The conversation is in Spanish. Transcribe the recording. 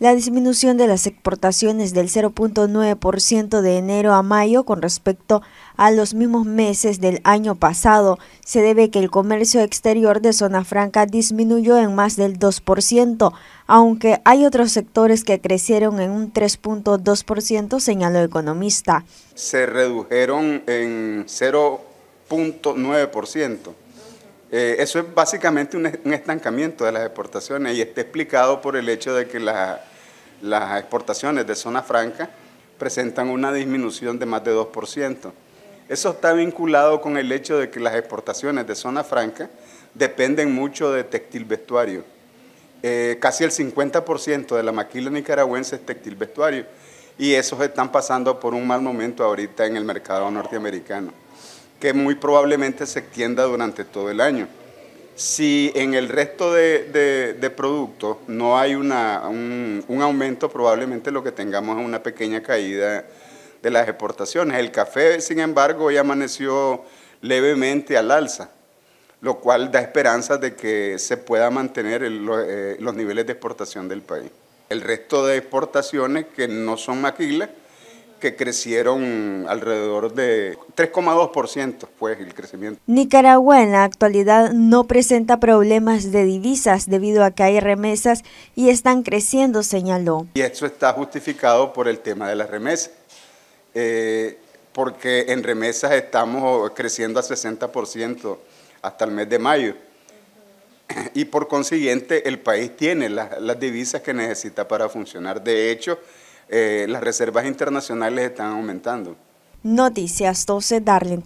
La disminución de las exportaciones del 0.9% de enero a mayo con respecto a los mismos meses del año pasado se debe que el comercio exterior de zona franca disminuyó en más del 2%, aunque hay otros sectores que crecieron en un 3.2%, señaló economista. Se redujeron en 0.9%. Eh, eso es básicamente un, estancamiento de las exportaciones y está explicado por el hecho de que las exportaciones de zona franca presentan una disminución de más de 2%. Eso está vinculado con el hecho de que las exportaciones de zona franca dependen mucho de textil vestuario. Eh, casi el 50% de la maquila nicaragüense es textil vestuario y esos están pasando por un mal momento ahorita en el mercado norteamericano que muy probablemente se extienda durante todo el año. Si en el resto de, productos no hay una, un, aumento, probablemente lo que tengamos es una pequeña caída de las exportaciones. El café, sin embargo, hoy amaneció levemente al alza, lo cual da esperanza de que se pueda mantener eh, los niveles de exportación del país. El resto de exportaciones que no son maquilas, que crecieron alrededor de 3,2% pues el crecimiento. Nicaragua en la actualidad no presenta problemas de divisas debido a que hay remesas y están creciendo, señaló. Y esto está justificado por el tema de las remesas, eh, porque en remesas estamos creciendo a 60% hasta el mes de mayo. Y por consiguiente el país tiene las, las divisas que necesita para funcionar. De hecho, eh, las reservas internacionales están aumentando. Noticias 12, Darlene